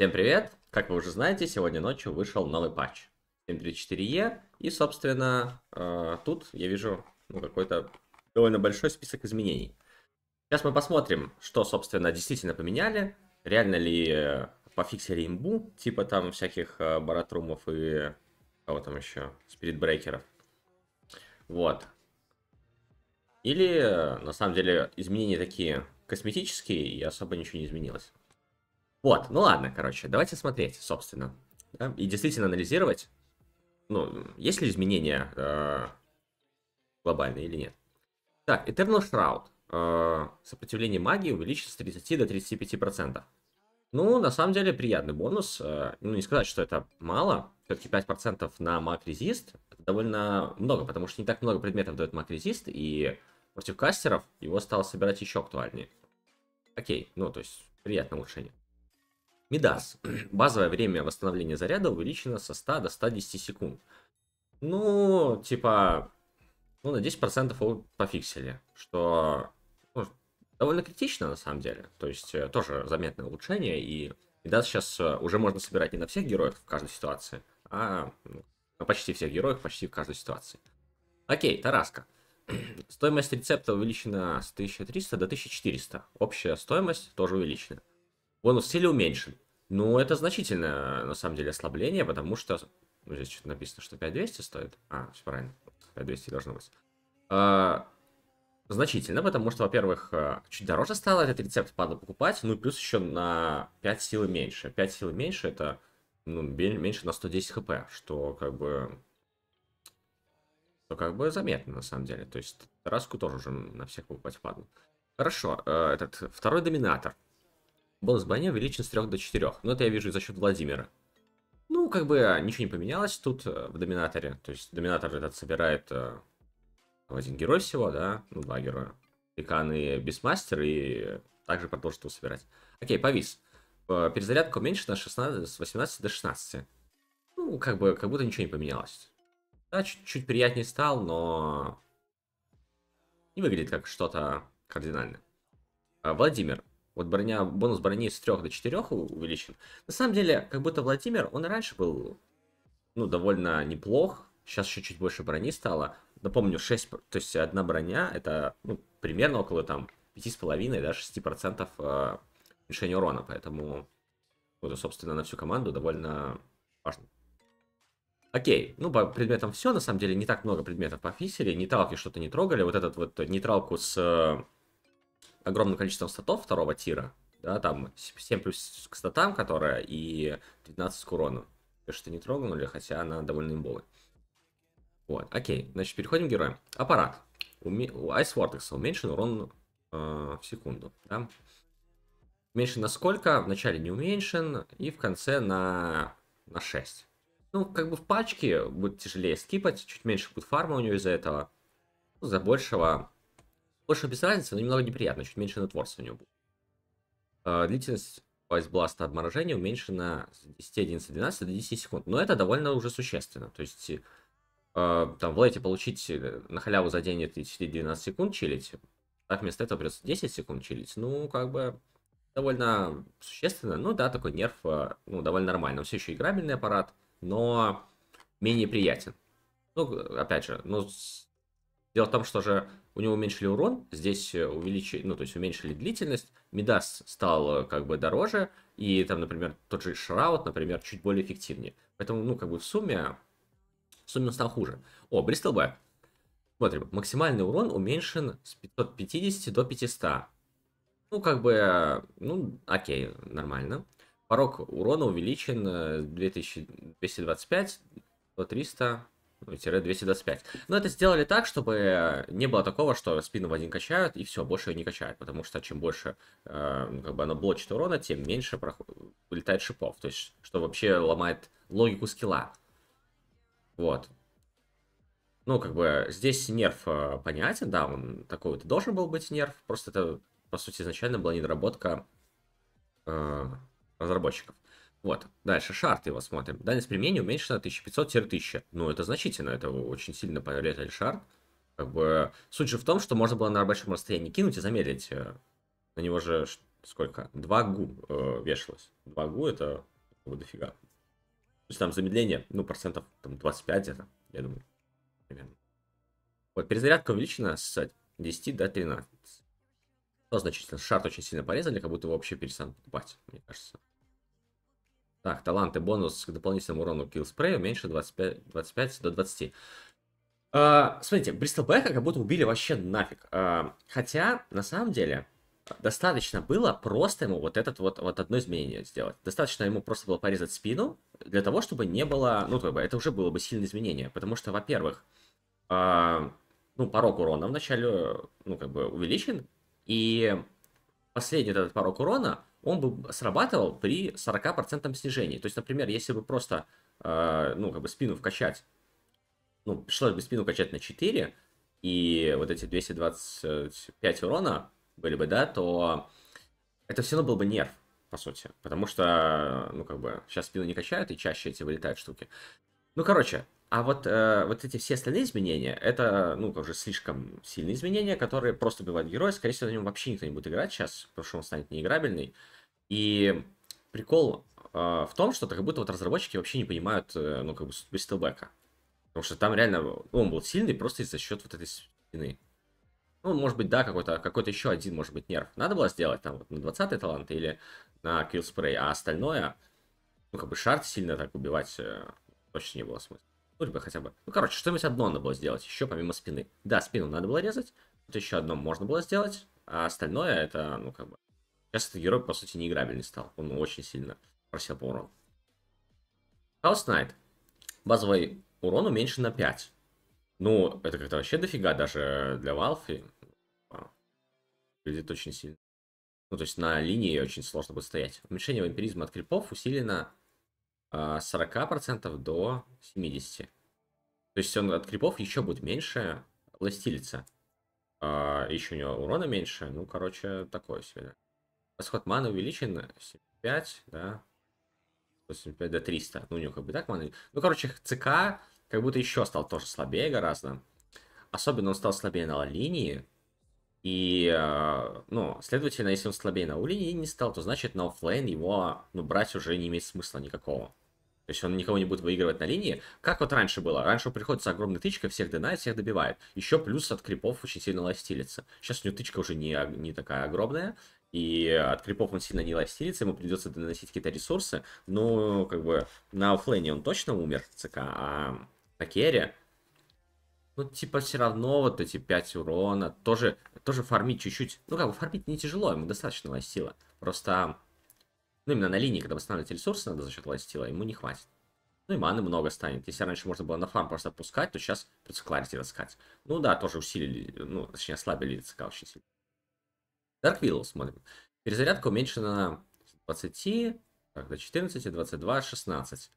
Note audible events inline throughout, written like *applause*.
Всем привет! Как вы уже знаете, сегодня ночью вышел новый патч 7.3.4e, и, собственно, э, тут я вижу ну, какой-то довольно большой список изменений. Сейчас мы посмотрим, что, собственно, действительно поменяли, реально ли э, пофиксили имбу, типа там всяких э, баратрумов и кого там еще, спиритбрейкеров. Вот. Или, на самом деле, изменения такие косметические, и особо ничего не изменилось. Вот, ну ладно, короче, давайте смотреть, собственно. Да, и действительно анализировать, ну, есть ли изменения э, глобальные или нет. Так, Eternal Shroud. Э, сопротивление магии увеличится с 30 до 35%. Ну, на самом деле, приятный бонус. Э, ну, не сказать, что это мало. Все-таки 5% на маг-резист довольно много, потому что не так много предметов дает маг-резист, и против кастеров его стало собирать еще актуальнее. Окей, ну, то есть, приятное улучшение. Мидас. *clears throat* Базовое время восстановления заряда увеличено со 100 до 110 секунд. Ну, типа, ну, на 10% его пофиксили, что ну, довольно критично на самом деле. То есть э, тоже заметное улучшение, и Мидас сейчас э, уже можно собирать не на всех героях в каждой ситуации, а на ну, почти всех героях почти в каждой ситуации. Окей, Тараска. *clears throat* Стоимость рецепта увеличена с 1300 до 1400. Общая стоимость тоже увеличена. Бонус силе уменьшен. Ну, это значительное, на самом деле, ослабление, потому что... Ну, здесь что-то написано, что 5200 стоит. А, все правильно. 5200 должно быть. А, значительно, потому что, во-первых, а, чуть дороже стало этот рецепт падла покупать, ну и плюс еще на 5 силы меньше. 5 силы меньше это ну, меньше на 110 хп, что как бы... Что как бы заметно, на самом деле. То есть Раску тоже уже на всех покупать падлу. Хорошо, а, этот второй доминатор. Бонус брони увеличен с 3 до 4. Но это я вижу за счет Владимира. Ну, как бы а, ничего не поменялось тут э, в Доминаторе. То есть Доминатор этот собирает э, один герой всего, да? Ну, два героя. Пекан и Бисмастер, и также продолжит его собирать. Окей, повис. Э, перезарядка уменьшена 16, с 18 до 16. Ну, как бы, как будто ничего не поменялось. Да, чуть-чуть приятнее стал, но... Не выглядит как что-то кардинальное. А, Владимир. Вот броня, бонус брони с 3 до 4 увеличен. На самом деле, как будто Владимир, он и раньше был, ну, довольно неплох. Сейчас еще чуть больше брони стало. Напомню, 6, то есть одна броня, это ну, примерно около там 5,5, да, 6% э, а, уменьшения урона. Поэтому, ну, это, собственно, на всю команду довольно важно. Окей, ну по предметам все, на самом деле не так много предметов по фисере, нейтралки что-то не трогали, вот этот вот нейтралку с огромным количеством статов второго тира, да, там 7 плюс к статам, которая, и 12 к урону. Что то не трогнули, хотя она довольно имбовая. Вот, окей, значит, переходим к героям. Аппарат. У, у Ice Vortex уменьшен урон э, в секунду, да? Уменьшен на сколько? Вначале не уменьшен, и в конце на, на 6. Ну, как бы в пачке будет тяжелее скипать, чуть меньше будет фарма у нее из-за этого. за большего больше без разницы, но немного неприятно, чуть меньше нетворса у него будет. А, длительность Вайсбласта обморожения уменьшена с 10, 11, 12 до 10 секунд. Но это довольно уже существенно. То есть, а, э, там, в лейте получить на халяву за день это 10-12 секунд чилить, так вместо этого придется 10 секунд чилить. Ну, как бы, довольно существенно. Ну, да, такой нерв, а, ну, довольно нормально. Он все еще играбельный аппарат, но менее приятен. Ну, опять же, ну, дело в том, что же у него уменьшили урон, здесь э, увеличили, ну, то есть уменьшили длительность, Мидас стал э, как бы дороже, и там, например, тот же Шраут, например, чуть более эффективнее. Поэтому, ну, как бы в сумме, в сумме он стал хуже. О, Бристл Б. Смотрим, максимальный урон уменьшен с 550 до 500. Ну, как бы, ну, окей, нормально. Порог урона увеличен э, с 2225 до 300 225. Но это сделали так, чтобы э, не было такого, что спину в один качают, и все, больше ее не качают. Потому что чем больше э, как бы она блочит урона, тем меньше проход... улетает шипов. То есть, что вообще ломает логику скилла. Вот. Ну, как бы, здесь нерв э, понятен, да, он такой вот должен был быть нерв. Просто это, по сути, изначально была недоработка э, разработчиков. Вот, дальше шарт его смотрим. Дальность применения уменьшена 1500-1000. Ну, это значительно, это очень сильно повлияет шарт. Как бы, суть же в том, что можно было на большом расстоянии кинуть и замедлить. Э, на него же сколько? 2 гу э, вешалось. 2 гу это ну, дофига. То есть там замедление, ну, процентов там 25 где-то, я думаю, примерно. Вот, перезарядка увеличена с 10 до 13. Что значительно? Шарт очень сильно порезали, как будто его вообще перестанут покупать, мне кажется. Так, таланты, бонус к дополнительному урону киллспрею меньше 25, 25 до 20. Uh, а, смотрите, Бристлбека как будто убили вообще нафиг. Uh, хотя, на самом деле, достаточно было просто ему вот этот вот, вот одно изменение сделать. Достаточно ему просто было порезать спину, для того, чтобы не было... Ну, как бы, это уже было бы сильное изменение. Потому что, во-первых, uh, ну, порог урона вначале, ну, как бы, увеличен. И последний этот порог урона, он бы срабатывал при 40% снижении. То есть, например, если бы просто, э, ну, как бы спину вкачать, ну, пришлось бы спину качать на 4, и вот эти 225 урона были бы, да, то это все равно был бы нерв, по сути. Потому что, ну, как бы, сейчас спину не качают, и чаще эти вылетают штуки. Ну, короче, а вот, э, вот эти все остальные изменения, это, ну, тоже слишком сильные изменения, которые просто убивают героя. Скорее всего, на нем вообще никто не будет играть сейчас, потому что он станет неиграбельный. И прикол э, в том, что как будто вот разработчики вообще не понимают, э, ну, как бы, судьбы стилбэка. Потому что там реально ну, он был сильный просто из за счет вот этой спины. Ну, может быть, да, какой-то какой еще один, может быть, нерв. Надо было сделать там вот на 20-й талант или на киллспрей, а остальное, ну, как бы шарт сильно так убивать э, точно не было смысла бы хотя бы. Ну, короче, что-нибудь одно надо было сделать еще помимо спины. Да, спину надо было резать. Вот еще одно можно было сделать. А остальное это, ну, как бы... Сейчас этот герой, по сути, неиграбельный стал. Он очень сильно просел по урону. Хаус Найт. Базовый урон уменьшен на 5. Ну, это как-то вообще дофига даже для Валфи. Выглядит очень сильно. Ну, то есть на линии очень сложно будет стоять. Уменьшение вампиризма от крипов усилено 40% а, до 70%. То есть он от крипов еще будет меньше ластилиться. А, еще у него урона меньше. Ну, короче, такое себе. Расход маны увеличен 75, да. 85 до 300. Ну, у него как бы так маны. Ну, короче, ЦК как будто еще стал тоже слабее гораздо. Особенно он стал слабее на линии. И, а, ну, следовательно, если он слабее на линии не стал, то значит на оффлейн его, ну, брать уже не имеет смысла никакого. То есть он никого не будет выигрывать на линии, как вот раньше было. Раньше приходится огромная тычка всех динает, всех добивает. Еще плюс от крипов очень сильно ластилится. Сейчас у него тычка уже не, не такая огромная, и от крипов он сильно не ластилится, ему придется доносить какие-то ресурсы. Но как бы на оффлейне он точно умер, ЦК, а на керри ну, типа, все равно вот эти 5 урона тоже, тоже фармить чуть-чуть. Ну, как бы фармить не тяжело, ему достаточно сила. Просто ну, именно на линии, когда вы восстанавливать ресурсы надо за счет лайтстила, ему не хватит. Ну и маны много станет. Если раньше можно было на фарм просто пускать, то сейчас придется кларити таскать. Ну да, тоже усилили, ну, точнее, ослабили ЦК очень сильно. Dark Willow смотрим. Перезарядка уменьшена на 20, так, до 14, 22, 16.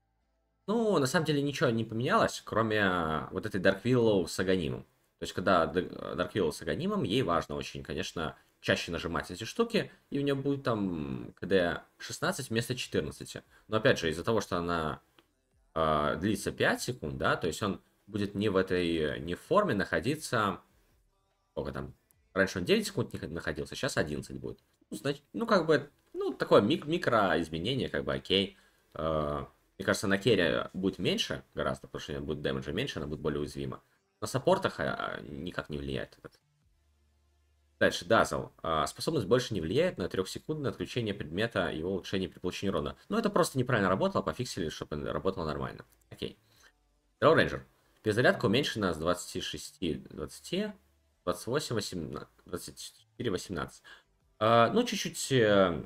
Ну, на самом деле ничего не поменялось, кроме вот этой Dark Willow с Аганимом. То есть, когда э, Dark Willow с Аганимом, ей важно очень, конечно, чаще нажимать эти штуки, и у нее будет там КД 16 вместо 14. Но опять же, из-за того, что она э, длится 5 секунд, да, то есть он будет не в этой, не форме находиться, сколько там, раньше он 9 секунд не находился, сейчас 11 будет. Ну, значит, ну как бы, ну, такое мик микроизменение, как бы, окей. Э, мне кажется, на керри будет меньше гораздо, потому что у нее будет дэмэджа меньше, она будет более уязвима. На саппортах а, никак не влияет этот Дальше, Дазл. А, способность больше не влияет на трехсекундное отключение предмета и его улучшение при получении урона. Но ну, это просто неправильно работало, пофиксили, чтобы работало нормально. Окей. Дроу Рейнджер. Перезарядка уменьшена с 26, 20, 28, 18, 24, 18. А, ну, чуть-чуть... Э,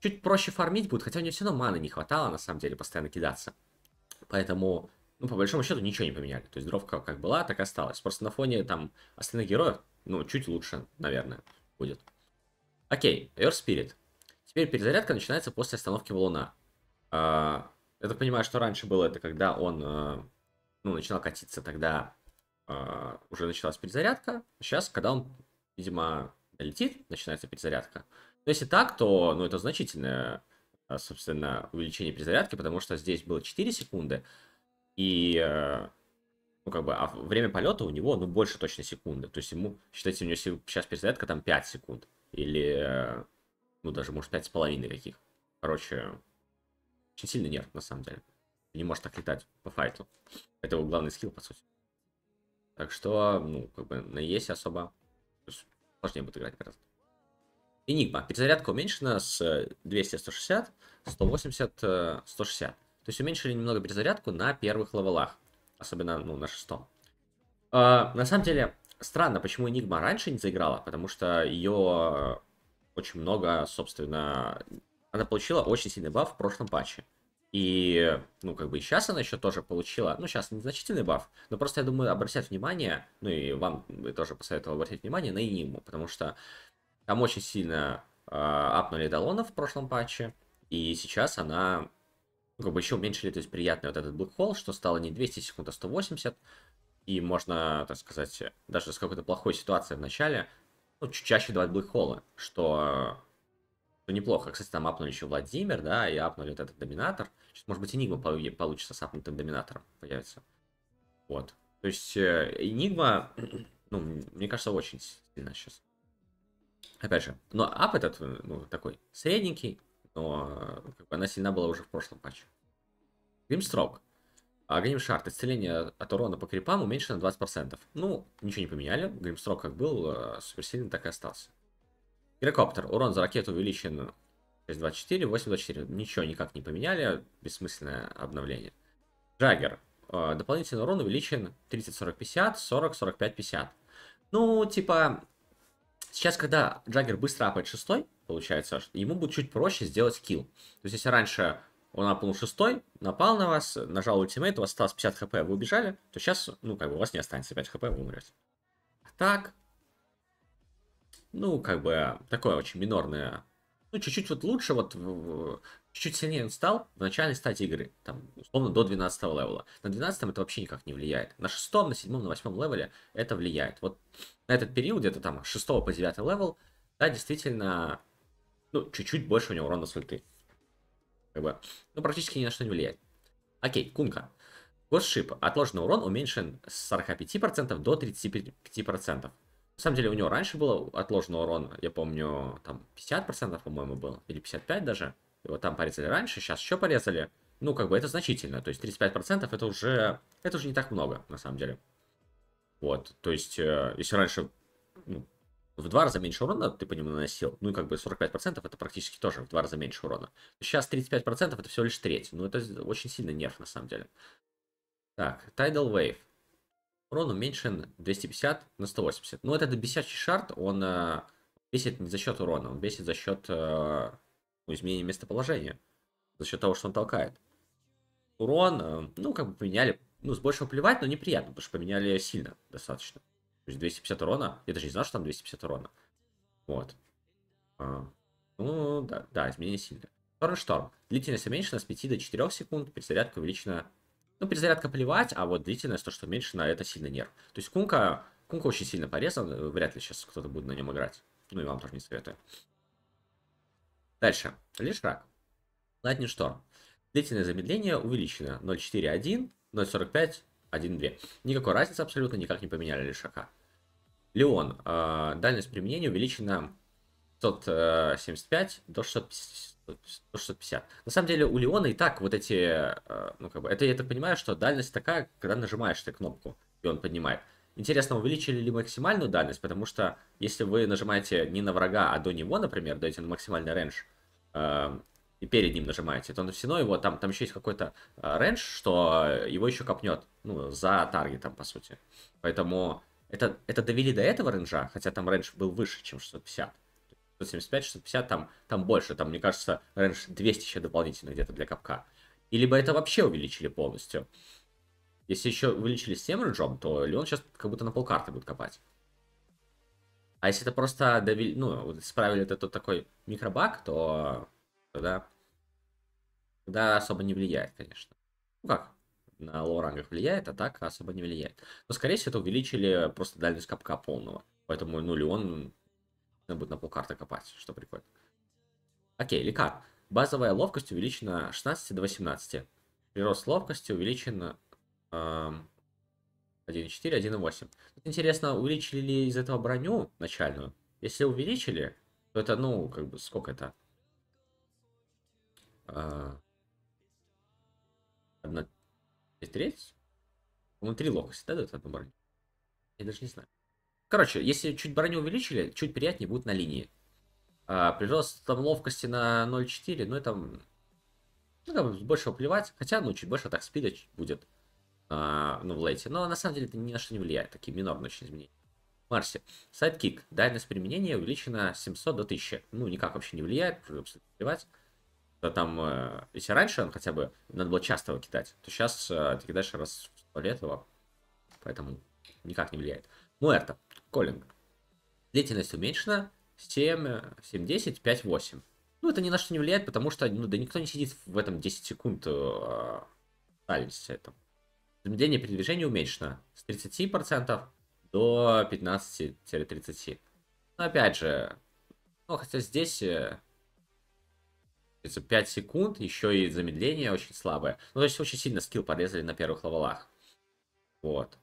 чуть проще фармить будет, хотя у нее все равно маны не хватало, на самом деле, постоянно кидаться. Поэтому, ну, по большому счету, ничего не поменяли. То есть дровка как была, так и осталась. Просто на фоне, там, остальных героев ну, чуть лучше, наверное, будет. Окей, Air Spirit. Теперь перезарядка начинается после остановки валуна. А, я так понимаю, что раньше было это, когда он э, ну, начинал катиться, тогда э, уже началась перезарядка. Сейчас, когда он, видимо, летит, начинается перезарядка. Но если так, то ну, это значительное, э, собственно, увеличение перезарядки, потому что здесь было 4 секунды, и ну, как бы, а время полета у него, ну, больше точно секунды. То есть ему, считайте, у него сейчас перезарядка там 5 секунд. Или, э, ну, даже, может, 5,5 каких. Короче, очень сильный нерв, на самом деле. Не может так летать по файту. Это его главный скилл, по сути. Так что, ну, как бы, на есть особо сложнее будет играть гораздо. Энигма. Перезарядка уменьшена с 200-160, 180-160. Э, То есть уменьшили немного перезарядку на первых левелах. Особенно, ну, на шестом. А, на самом деле, странно, почему Enigma раньше не заиграла, потому что ее очень много, собственно, она получила очень сильный баф в прошлом патче. И, ну, как бы и сейчас она еще тоже получила, ну, сейчас незначительный баф, но просто, я думаю, обратят внимание, ну, и вам бы тоже посоветовал обратить внимание на Enigma, потому что там очень сильно э, апнули Далона в прошлом патче, и сейчас она Грубо еще уменьшили, то есть приятный вот этот black hole, что стало не 200 секунд, а 180. И можно, так сказать, даже с какой-то плохой ситуацией в начале, ну, чуть чаще давать black hole, что, что ну, неплохо. Кстати, там апнули еще Владимир, да, и апнули вот этот доминатор. Сейчас, может быть, Энигма получится с апнутым доминатором появится. Вот. То есть, Энигма, ну, мне кажется, очень сильно сейчас. Опять же, но ну, ап этот, э, ну, такой средненький, но как бы, она сильна была уже в прошлом патче. Гримстрок. А Гримшард. Исцеление от урона по крипам уменьшено на 20%. Ну, ничего не поменяли. Гримстрок как был э, суперсильный, так и остался. Гирокоптер. Урон за ракету увеличен 6.24, 8.24. Ничего никак не поменяли. Бессмысленное обновление. Джаггер. Э, дополнительный урон увеличен 30, 40, 50, 40, 45, 50. Ну, типа, сейчас, когда Джаггер быстро апает 6, получается, ему будет чуть проще сделать килл. То есть, если раньше он напал шестой, напал на вас, нажал ультимейт, у вас осталось 50 хп, вы убежали, то сейчас, ну, как бы, у вас не останется 5 хп, вы умрете. А так, ну, как бы, такое очень минорное, ну, чуть-чуть вот лучше, вот, чуть-чуть сильнее он стал в начальной стадии игры, там, условно, до 12 левела. На 12 это вообще никак не влияет. На 6, на 7, на 8 левеле это влияет. Вот на этот период, где-то там 6 по 9 левел, да, действительно, ну, чуть-чуть больше у него урона с ульты. Как бы, ну, практически ни на что не влияет. Окей, Кунка. Госшип. Отложенный урон уменьшен с 45% до 35%. На самом деле, у него раньше было отложенный урон, я помню, там 50%, по-моему, был. Или 55 даже. Его там порезали раньше, сейчас еще порезали. Ну, как бы это значительно. То есть 35% это уже, это уже не так много, на самом деле. Вот, то есть, э, если раньше ну, в два раза меньше урона ты по нему наносил. Ну и как бы 45% это практически тоже в два раза меньше урона. Сейчас 35% это всего лишь треть. Ну это очень сильный нерв на самом деле. Так, Tidal Wave. Урон уменьшен 250 на 180. Ну, вот этот бесячий шарт, он э, бесит не за счет урона, он бесит за счет э, ну, изменения местоположения. За счет того, что он толкает. Урон, э, ну, как бы поменяли, ну, с большего плевать, но неприятно, потому что поменяли сильно достаточно. То есть 250 урона? Я даже не знал, что там 250 урона. Вот. А, ну, да, да, изменение сильно. Торн Шторм. Длительность уменьшена с 5 до 4 секунд, перезарядка увеличена... Ну, перезарядка плевать, а вот длительность, то, что уменьшена, это сильно нерв. То есть Кунка, Кунка очень сильно порезан, вряд ли сейчас кто-то будет на нем играть. Ну и вам тоже не советую. Дальше. Лишь рак. Lightning Шторм. Длительное замедление увеличено 0.41, 0.45, 1-2. Никакой разницы абсолютно, никак не поменяли лишака. Леон. Э, дальность применения увеличена 575 э, до 650. 150. На самом деле у Леона и так вот эти, э, ну как бы, это я так понимаю, что дальность такая, когда нажимаешь ты кнопку, и он поднимает. Интересно, увеличили ли максимальную дальность, потому что если вы нажимаете не на врага, а до него, например, даете на максимальный рейндж, и перед ним нажимаете, то все равно ну, его там, там еще есть какой-то э, рендж, что его еще копнет, ну, за таргетом, по сути. Поэтому это, это довели до этого ренджа, хотя там рендж был выше, чем 650. 175, 650, там, там больше, там, мне кажется, рендж 200 еще дополнительно где-то для капка. И либо это вообще увеличили полностью. Если еще увеличили с тем ренджом, то он сейчас как будто на полкарты будет копать. А если это просто довели, ну, исправили это тот такой микробак, то тогда да особо не влияет, конечно. Ну как, на лоу-рангах влияет, а так особо не влияет. Но, скорее всего, это увеличили просто дальность капка полного. Поэтому, ну, Леон ну, будет на полкарты копать, что прикольно. Окей, лекар. Базовая ловкость увеличена 16 до 18. Прирост ловкости увеличен э, 1.4, 1.8. Тут интересно, увеличили ли из этого броню начальную? Если увеличили, то это, ну, как бы, сколько это? Э, одна треть? Внутри локоса, да, дает одну броню? Я даже не знаю. Короче, если чуть броню увеличили, чуть приятнее будет на линии. А, прирост там ловкости на 0.4, ну это... Ну, как бы больше плевать, хотя, ну, чуть больше так спида будет, а, ну, в лейте. Но на самом деле это ни на что не влияет, такие минорные очень изменения. Марсе. Сайдкик. Дальность применения увеличена с 700 до 1000. Ну, никак вообще не влияет, абсолютно плевать. То там, э, если раньше он хотя бы надо было часто его кидать, то сейчас э, ты кидаешь раз в сто его, поэтому никак не влияет. Муэрта, ну, коллинг. Длительность уменьшена 7, 7, 10, 5, 8. Ну, это ни на что не влияет, потому что, ну, да никто не сидит в этом 10 секунд э, дальности этом. Замедление передвижения уменьшено с 30% до 15-30. Но опять же, ну, хотя здесь э, это 5 секунд, еще и замедление очень слабое. Ну, то есть очень сильно скилл порезали на первых левелах. Вот.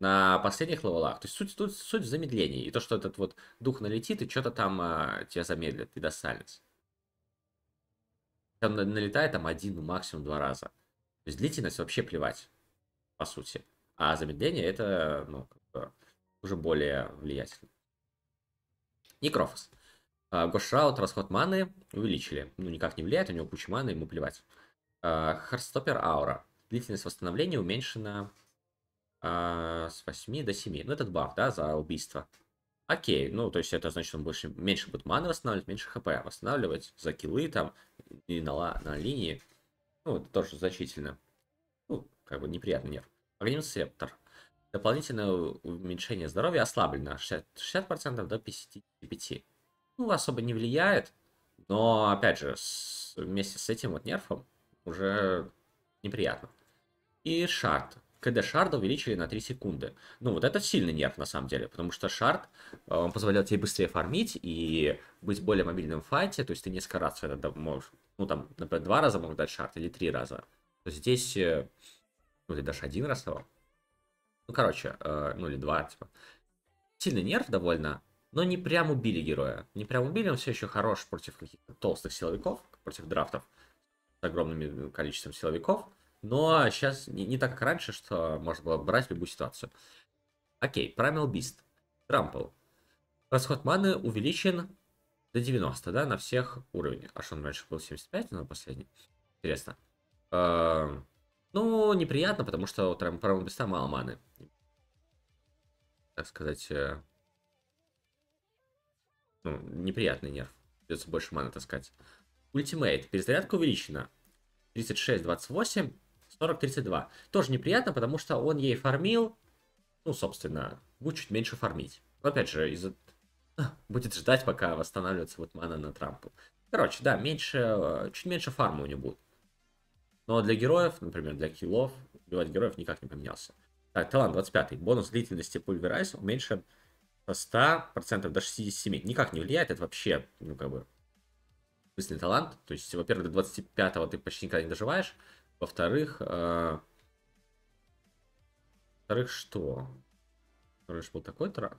На последних левелах. То есть суть, тут, суть в замедлении. И то, что этот вот дух налетит и что-то там а, тебя замедлит, и даст silence. Там налетает там один, ну, максимум два раза. То есть длительность вообще плевать, по сути. А замедление это, ну, уже более влиятельно. Некрофос. Гошраут расход маны увеличили. Ну, никак не влияет, у него куча маны, ему плевать. Харстоппер аура. Длительность восстановления уменьшена а, с 8 до 7. Ну, этот баф, да, за убийство. Окей, ну, то есть это значит, он больше, меньше будет маны восстанавливать, меньше хп восстанавливать за килы там и на, на линии. Ну, это тоже значительно. Ну, как бы неприятный нерв. Огнем септор. Дополнительное уменьшение здоровья ослаблено 60%, 60 до 55% ну, особо не влияет. Но, опять же, с, вместе с этим вот нерфом уже неприятно. И шард. КД шарда увеличили на 3 секунды. Ну, вот это сильный нерв, на самом деле, потому что шард, э, он позволял тебе быстрее фармить и быть более мобильным в файте, то есть ты несколько раз это можешь, ну, там, например, два раза мог дать шард или три раза. То есть здесь, э, ну, ты дашь один раз того. Ну, короче, э, ну, или два, типа. Сильный нерв довольно, но не прям убили героя. Не прям убили, он все еще хорош против каких-то толстых силовиков, против драфтов с огромным э, количеством силовиков. Но сейчас не, не так, как раньше, что можно было брать любую ситуацию. Окей, Primal Beast. Трампл. Расход маны увеличен до 90, да, на всех уровнях. а что он раньше был 75, но последний. Интересно. А, ну, неприятно, потому что у Primal Beast мало маны. Так сказать, э, ну, неприятный нерв. Придется больше маны таскать. Ультимейт. Перезарядка увеличена. 36, 28, 40, 32. Тоже неприятно, потому что он ей фармил. Ну, собственно, будет чуть меньше фармить. Но опять же, из-за... А, будет ждать, пока восстанавливается вот мана на Трампу. Короче, да, меньше, э, чуть меньше фарма у него будет. Но для героев, например, для киллов, убивать героев никак не поменялся. Так, талант 25. Бонус длительности пульверайз уменьшен 100% до 67%. Никак не влияет, это вообще, ну, как бы, быстрый талант. То есть, во-первых, до 25-го ты почти никогда не доживаешь. Во-вторых, э... во-вторых, что? Раньше был такой тра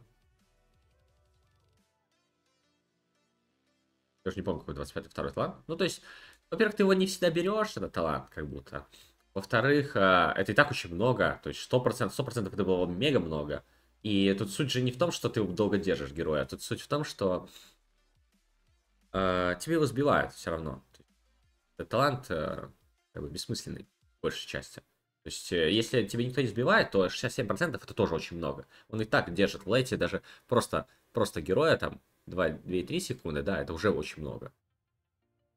Я уже не помню, какой 25-й, второй талант. Ну, то есть, во-первых, ты его не всегда берешь, этот талант, как будто. Во-вторых, э... это и так очень много. То есть, 100%, 100% это было мега много. И тут суть же не в том, что ты долго держишь героя, а тут суть в том, что э, тебе его сбивают все равно. Этот талант э, как бы бессмысленный в большей части. То есть, э, если тебе никто не сбивает, то 67% это тоже очень много. Он и так держит в лейте даже просто, просто героя там 2-3 секунды, да, это уже очень много.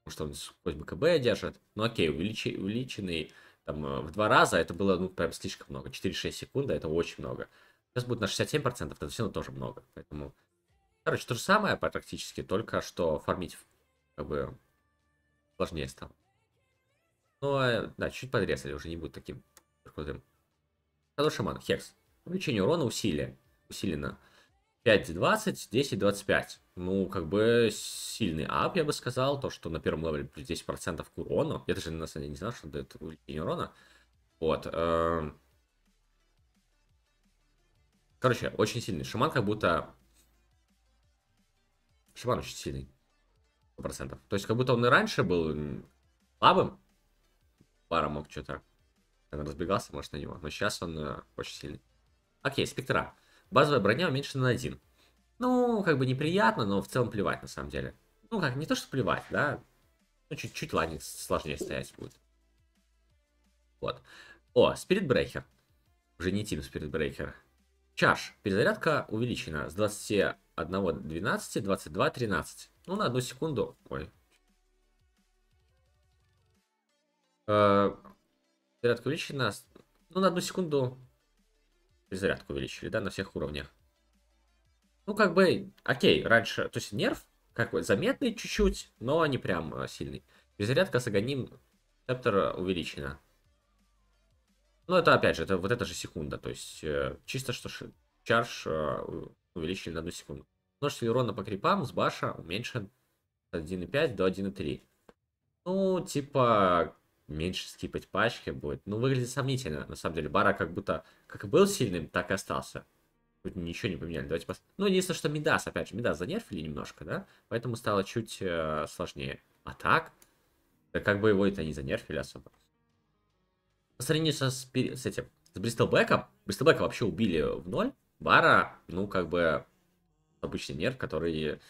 Потому что он сквозь КБ держит. Ну окей, увелич... увеличенный там э, в два раза, это было ну прям слишком много. 4-6 секунд, это очень много. Сейчас будет на 67%, это все равно тоже много. Поэтому, короче, то же самое практически, только что фармить как бы сложнее стало. Но, э, да, чуть подрезали, уже не будет таким крутым. Хороший шаман, Хекс. Увеличение урона усилие. Усилено. 5.20, 10.25. Ну, как бы сильный ап, я бы сказал. То, что на первом левеле плюс 10% к урону. Я даже на самом деле не знал, что дает увеличение урона. Вот. Эм, Короче, очень сильный. Шаман как будто... Шаман очень сильный. процентов. То есть как будто он и раньше был слабым. Пара мог что-то... разбегался, может, на него. Но сейчас он э, очень сильный. Окей, спектра. Базовая броня уменьшена на один. Ну, как бы неприятно, но в целом плевать на самом деле. Ну, как, не то, что плевать, да. Ну, чуть-чуть ланец сложнее стоять будет. Вот. О, спирит брейкер. Уже не Тим Спиритбрейкер. Чаш. Перезарядка увеличена с 21 12, 22, 13. Ну, на одну секунду. Ой. Э, перезарядка увеличена. Ну, на одну секунду перезарядку увеличили, да, на всех уровнях. Ну, как бы, окей, раньше, то есть нерв, как бы, заметный чуть-чуть, но не прям э, сильный. Перезарядка с агоним э, увеличена. Ну, это опять же, это вот эта же секунда. То есть, э, чисто что чарж э, увеличили на одну секунду. Множитель урона по крипам с баша уменьшен с 1.5 до 1.3. Ну, типа, меньше скипать пачки будет. Ну, выглядит сомнительно, на самом деле. Бара как будто как был сильным, так и остался. Тут ничего не поменяли. Давайте пос... Ну, единственное, что Мидас, опять же, Мидас занерфили немножко, да? Поэтому стало чуть э, сложнее. А так, да как бы его это не занерфили особо. По сравнению со, с этим, с Бристлбеком, Бристлбека вообще убили в ноль. Бара, ну, как бы, обычный нерв, который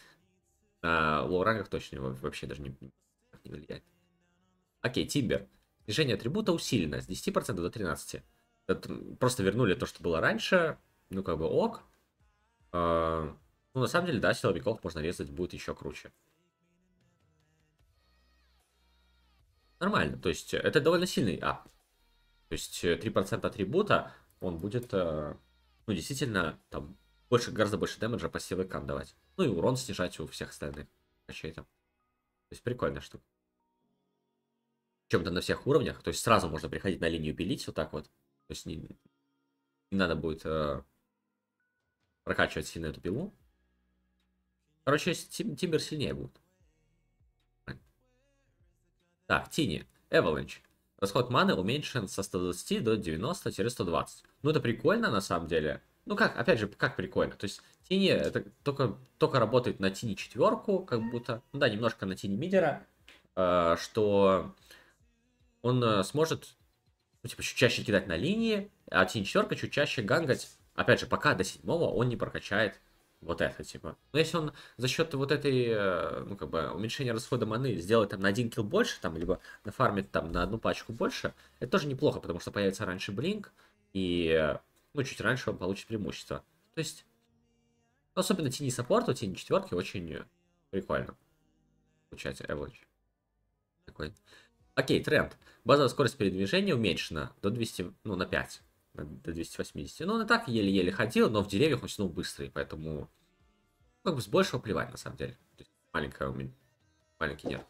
на лоу-рангах точно вообще даже не, не влияет. Окей, Тимбер. Снижение атрибута усилено с 10% до 13%. Это просто вернули то, что было раньше. Ну, как бы ок. А, ну, на самом деле, да, силовиков можно резать, будет еще круче. Нормально, то есть э, это довольно сильный ап. То есть 3% э, атрибута, он будет, э, ну, действительно, там, больше, гораздо больше дэмэджа по силы кам давать. Ну и урон снижать у всех остальных качей там. То есть прикольная штука. Чем-то на всех уровнях. То есть сразу можно приходить на линию пилить вот так вот. То есть не, не надо будет э, прокачивать сильно эту пилу. Короче, тим, Тимбер сильнее будет. Так, Тини. Эваленч. Расход маны уменьшен со 120 до 90 через 120. Ну, это прикольно, на самом деле. Ну, как, опять же, как прикольно. То есть, тени, это только, только работает на тени четверку, как будто. Ну, да, немножко на тени мидера. Э, что он э, сможет, ну, типа, чуть чаще кидать на линии, а тень четверка чуть чаще гангать. Опять же, пока до седьмого он не прокачает вот это, типа. Но ну, если он за счет вот этой, э, ну, как бы, уменьшения расхода маны сделает там на один килл больше, там, либо нафармит там на одну пачку больше, это тоже неплохо, потому что появится раньше блинк, и, ну, чуть раньше он получит преимущество. То есть, особенно тени саппорта, тени четверки очень прикольно. Получается, average. Такой. Окей, тренд. Базовая скорость передвижения уменьшена до 200, ну, на 5 до 280. Но ну, он и так еле-еле ходил, но в деревьях он все быстрый, поэтому как бы с большего плевать на самом деле. Маленькая у меня, маленький нерв.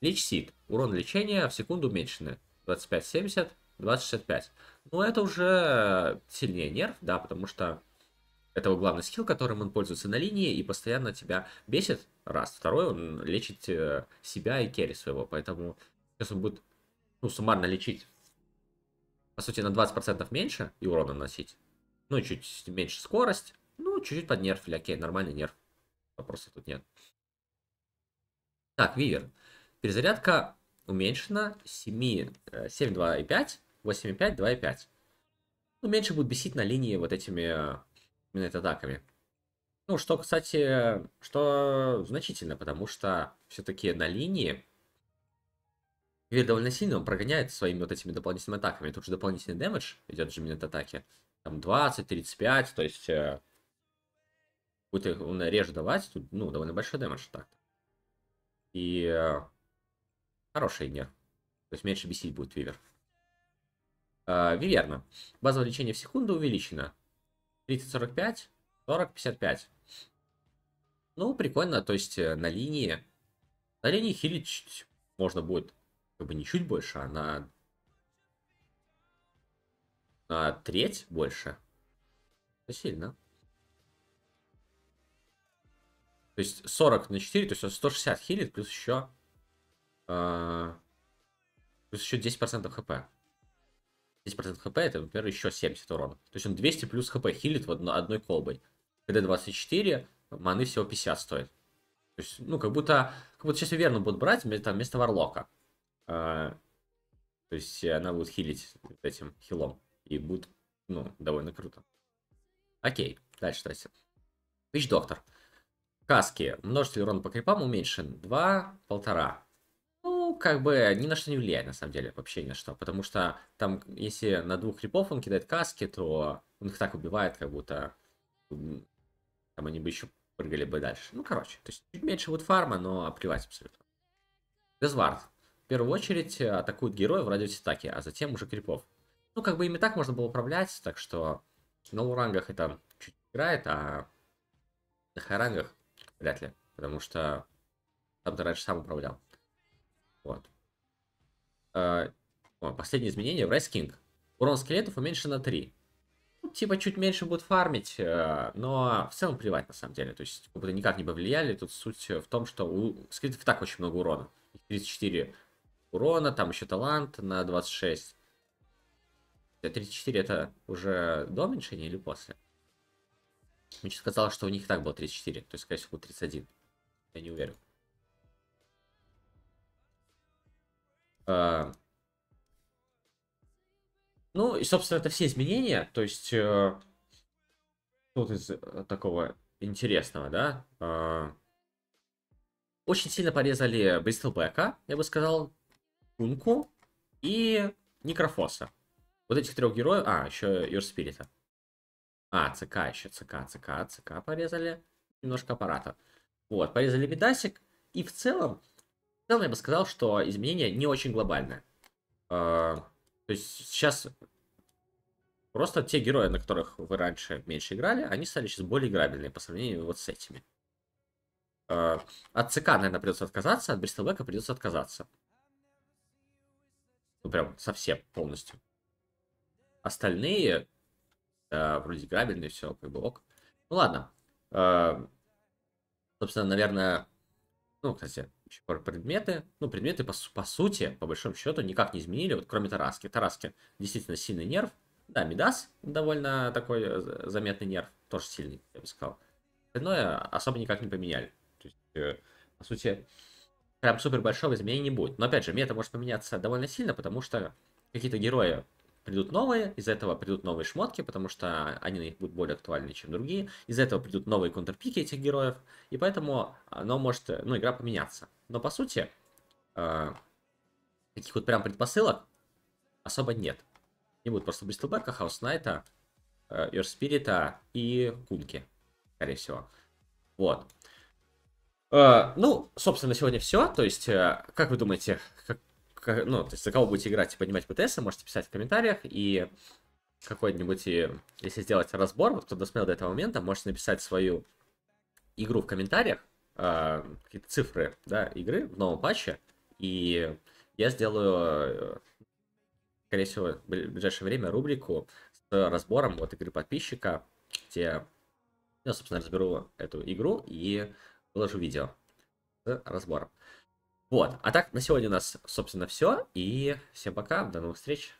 Лич сид. Урон лечения в секунду уменьшены. 25-70, 20-65. Но это уже сильнее нерв, да, потому что это его главный скилл, которым он пользуется на линии и постоянно тебя бесит. Раз. Второй, он лечит э, себя и керри своего, поэтому сейчас он будет ну, суммарно лечить по сути, на 20% меньше и урона наносить. Ну, чуть меньше скорость. Ну, чуть-чуть под или Окей, нормальный нерв. Вопросов тут нет. Так, Вивер. Перезарядка уменьшена 7, 7 2 и 5, 8 и 5, 2 и 5. Ну, меньше будет бесить на линии вот этими э, именно атаками. Ну, что, кстати, что значительно, потому что все-таки на линии Вир довольно сильно, он прогоняет своими вот этими дополнительными атаками. Тут же дополнительный дэмэдж идет же минут атаки. Там 20, 35, то есть... Э, будет он реже давать, тут, ну, довольно большой дэмэдж так И... Э, хороший нерв. То есть меньше бесить будет Вивер. Э, Виверна. Базовое лечение в секунду увеличено. 30-45, 40-55. Ну, прикольно, то есть э, на линии... На линии хилить можно будет как бы не чуть больше, а на, на треть больше. Это сильно. То есть 40 на 4, то есть он 160 хилит, плюс еще... Э, плюс еще 10% хп. 10% хп это, например, еще 70 урона. То есть он 200 плюс хп хилит в одно, одной колбой. КД 24, маны всего 50 стоит. То есть, ну, как будто... Как будто сейчас верно будут брать там, вместо Варлока. А, то есть она будет хилить этим хилом. И будет, ну, довольно круто. Окей, дальше, дальше. Вич Доктор. Каски. Множитель урона по крипам уменьшен. два, полтора. Ну, как бы ни на что не влияет, на самом деле, вообще ни на что. Потому что там, если на двух крипов он кидает каски, то он их так убивает, как будто там они бы еще прыгали бы дальше. Ну, короче, то есть чуть меньше вот фарма, но плевать абсолютно. Безвард. В первую очередь э, атакуют героев в радиусе атаки, а затем уже крипов. Ну, как бы ими так можно было управлять, так что на лурангах это чуть играет, а на хайрангах вряд ли, потому что там ты раньше сам управлял. Вот. Э, о, последнее изменение в Rise King: Урон скелетов уменьшен на 3. Ну, типа чуть меньше будет фармить, э, но в целом плевать на самом деле. То есть как будто никак не повлияли. Тут суть в том, что у скелетов и так очень много урона. 34 урона, там еще талант на 26. 34 это уже до уменьшения или после? Мне сейчас казалось, что у них так было 34, то есть, скорее всего, 31. Я не уверен. А... Ну, и, собственно, это все изменения, то есть, э... тут из э, такого интересного, да? А... Очень сильно порезали Бристлбека, я бы сказал, Кунку и Некрофоса. Вот этих трех героев... А, еще Юрспирита. А, ЦК еще, ЦК, ЦК, ЦК порезали. Немножко аппарата. Вот, порезали Бедасик И в целом, в целом я бы сказал, что изменение не очень глобальное. А, то есть сейчас просто те герои, на которых вы раньше меньше играли, они стали сейчас более играбельные по сравнению вот с этими. А, от ЦК, наверное, придется отказаться, от Бристолбека придется отказаться. Ну, прям совсем полностью. Остальные э, вроде грабельные, все, как бы ок. Ну, ладно. Э, собственно, наверное... Ну, кстати, еще пара предметы. Ну, предметы, по, по сути, по большому счету, никак не изменили, вот кроме Тараски. Тараски действительно сильный нерв. Да, Мидас довольно такой э, заметный нерв. Тоже сильный, я бы сказал. Остальное особо никак не поменяли. То есть, э, по сути, прям супер большого изменения не будет. Но опять же, мета может поменяться довольно сильно, потому что какие-то герои придут новые, из за этого придут новые шмотки, потому что они на них будут более актуальны, чем другие. Из за этого придут новые контрпики этих героев, и поэтому оно может, ну, игра поменяться. Но по сути, э, таких вот прям предпосылок особо нет. Не будут просто Бристлбека, Хаус Найта, Your э, Спирита и Кунки, скорее всего. Вот. Э, ну, собственно, сегодня все. То есть, э, как вы думаете, как, как, ну, то есть, за кого будете играть и поднимать ПТС, можете писать в комментариях. И какой-нибудь, э, если сделать разбор, вот кто досмотрел до этого момента, можете написать свою игру в комментариях, э, какие-то цифры, да, игры в новом патче. И я сделаю, э, скорее всего, в ближайшее время рубрику с разбором вот игры подписчика, где я, собственно, разберу эту игру и выложу видео с разбором. Вот, а так на сегодня у нас, собственно, все. И всем пока, до новых встреч.